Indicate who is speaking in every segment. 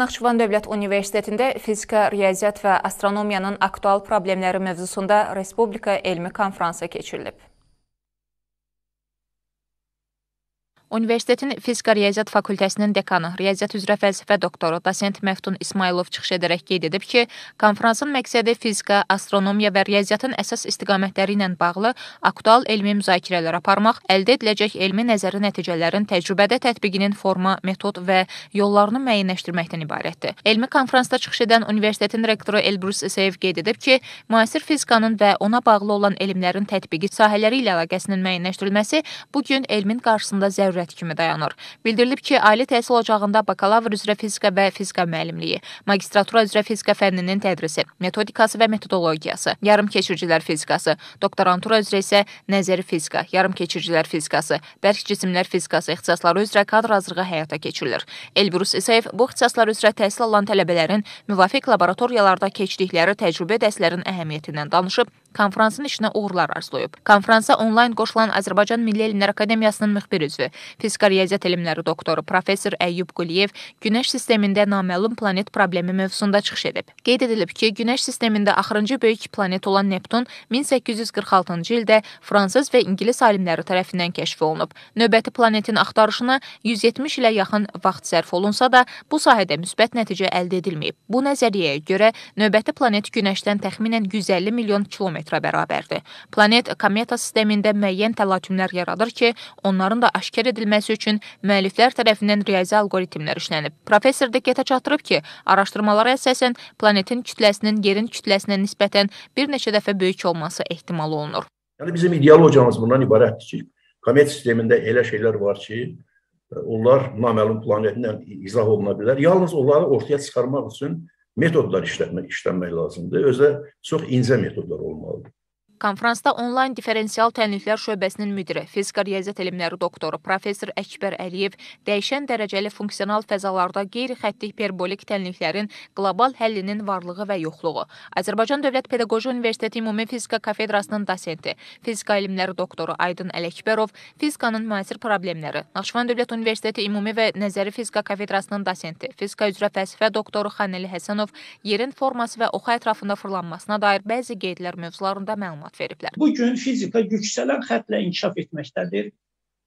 Speaker 1: Naxçıvan Dövlət Universitetində fizika, riyaziyyat və astronomiyanın aktual problemləri mövzusunda Respublika elmi konfransı keçirilib. Universitetin Fizika Riyaziyyat Fakültəsinin dekanı, riyaziyyat üzrə fəlsəfə doktoru, dosent Məftun İsmailov çıxış edərək qeyd edib ki, konfransın məqsədi fizika, astronomiya və riyaziyyatın əsas istiqamətləri ilə bağlı aktual elmi müzakirələr aparmaq, əldə ediləcək elmi nəzəri nəticələrin təcrübədə tətbiqinin forma, metod və yollarını müəyyənləşdirməkdən ibarətdir. Elmi konfransda çıxış edən universitetin rektoru Elbrus Səyev qeyd edib ki, müasir fizikanın və ona bağlı olan elmlərin tətbiqi sahələri ilə əlaqəsinin müəyyənləşdirilməsi bu gün elmin qarşısında zəruri sürəti kimi dayanır. Bildirilib ki, ali təhsil ocağında bakalavr üzrə fizika və fizika müəllimliyi, magistratura üzrə fizika fənninin tədrisi, metodikası və metodologiyası, yarımkeçiricilər fizikası, doktorantura üzrə isə nəzəri fizika, yarımkeçiricilər fizikası, bərk cisimlər fizikası ixtisasları üzrə kadr hazırlığı həyata keçirilir. Elbrus İsayev bu ixtisaslar üzrə təhsil alan tələbələrin müvafiq laboratoriyalarda keçdikləri təcrübə dərslərinin əhəmiyyətindən danışıb, konfransın işinə uğurlar arzulayıb. Konfransa onlayn qoşulan Azərbaycan Milli Elmlər Akademiyasının müxbir üzvü, fizika riyaziyyat elmləri doktoru professor Əyyub Quliyev Günəş sistemində naməlum planet problemi mövzusunda çıxış edib. Qeyd edilib ki, Günəş sistemində axırıncı böyük planet olan Neptun 1846-cı ildə fransız və ingilis alimləri tərəfindən kəşf olunub. Növbəti planetin axtarışına 170 ilə yaxın vaxt sərf olunsa da, bu sahədə müsbət nəticə əldə edilməyib. Bu nəzəriyyəyə görə növbəti planet Günəşdən təxminən 150 milyon kilometr diametrə bərabərdir. Planet kometa sistemində müəyyən təlatümlər yaradır ki, onların da aşkar edilməsi üçün müəlliflər tərəfindən riyazi alqoritmlər işlənib. Professor diqqətə çatdırıb ki, araşdırmalara əsasən planetin kütləsinin yerin kütləsinə nisbətən bir neçə dəfə böyük olması ehtimal olunur.
Speaker 2: Yəni bizim ideologiyamız bundan ibarətdir ki, komet sistemində elə şeylər var ki, onlar naməlum planetlə izah oluna bilər. Yalnız onları ortaya çıxarmaq üçün metodlar işlətmək, işlənmək lazımdır. Özə çox incə metodlar olmalıdır.
Speaker 1: Konfransda onlayn diferensial tənliklər şöbəsinin müdiri, fizika riyaziyyat elmləri doktoru professor Əkbər Əliyev dəyişən dərəcəli funksional fəzalarda qeyri-xətti hiperbolik tənliklərin qlobal həllinin varlığı və yoxluğu, Azərbaycan Dövlət Pedaqoji Universiteti Ümumi Fizika kafedrasının dosenti, fizika elmləri doktoru Aydın Ələkbərov fizikanın müasir problemləri, Naxçıvan Dövlət Universiteti Ümumi və Nəzəri Fizika kafedrasının dosenti, fizika üzrə fəlsəfə doktoru Xanəli Həsənov yerin forması və oxu ətrafında fırlanmasına dair bəzi qeydlər mövzularında məlumat məlumat veriblər. Bu
Speaker 2: gün fizika yüksələn xəttlə inkişaf etməkdədir.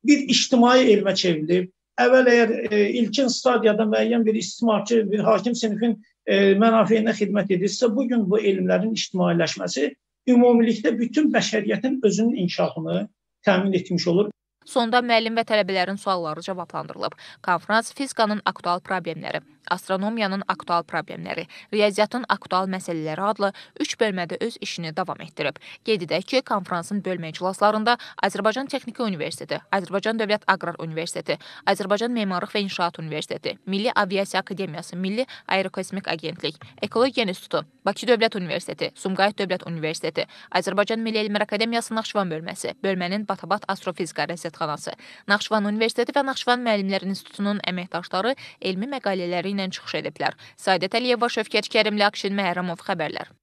Speaker 2: Bir ictimai elmə çevrilib. Əvvəl əgər e, ilkin stadiyada müəyyən bir istimarçı, bir hakim sinifin e, mənafeyinə xidmət edirsə, bu gün bu elmlərin ictimailəşməsi ümumilikdə bütün bəşəriyyətin özünün inkişafını təmin etmiş olur.
Speaker 1: Sonda müəllim və tələbələrin sualları cavablandırılıb. Konfrans fizikanın aktual problemləri Astronomiyanın aktual problemləri, riyaziyyatın aktual məsələləri adlı 3 bölmədə öz işini davam etdirib. Qeyd edək ki, konfransın bölmə iclaslarında Azərbaycan Texniki Universiteti, Azərbaycan Dövlət Aqrar Universiteti, Azərbaycan Memarlıq və İnşaat Universiteti, Milli Aviasiya Akademiyası, Milli Aerokosmik Agentlik, Ekologiya İnstitutu, Bakı Dövlət Universiteti, Sumqayıt Dövlət Universiteti, Azərbaycan Milli Elmlər Akademiyası Naxçıvan bölməsi, bölmənin Batabat Astrofizika rəsədxanası, Naxçıvan Universiteti və Naxçıvan Müəllimlər İnstitutunun əməkdaşları elmi məqalələri ilə çıxış ediblər. Sadə Əliyeva, Şövkət Kərimli, Akşin Məhrəmov xəbərlər.